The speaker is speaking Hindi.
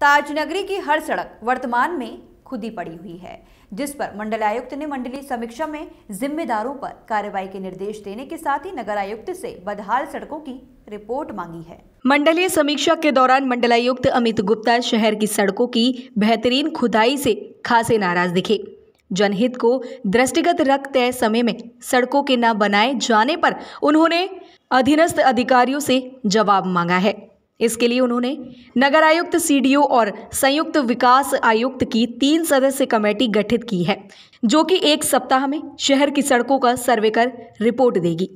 ताजनगरी की हर सड़क वर्तमान में खुदी पड़ी हुई है जिस पर मंडलायुक्त ने मंडलीय समीक्षा में जिम्मेदारों पर कार्रवाई के निर्देश देने के साथ ही नगर आयुक्त से बदहाल सड़कों की रिपोर्ट मांगी है मंडलीय समीक्षा के दौरान मंडलायुक्त अमित गुप्ता शहर की सड़कों की बेहतरीन खुदाई से खासे नाराज दिखे जनहित को दृष्टिगत रख तय समय में सड़कों के न बनाए जाने पर उन्होंने अधीनस्थ अधिकारियों से जवाब मांगा है इसके लिए उन्होंने नगर आयुक्त सीडीओ और संयुक्त विकास आयुक्त की तीन सदस्य कमेटी गठित की है जो कि एक सप्ताह में शहर की सड़कों का सर्वे कर रिपोर्ट देगी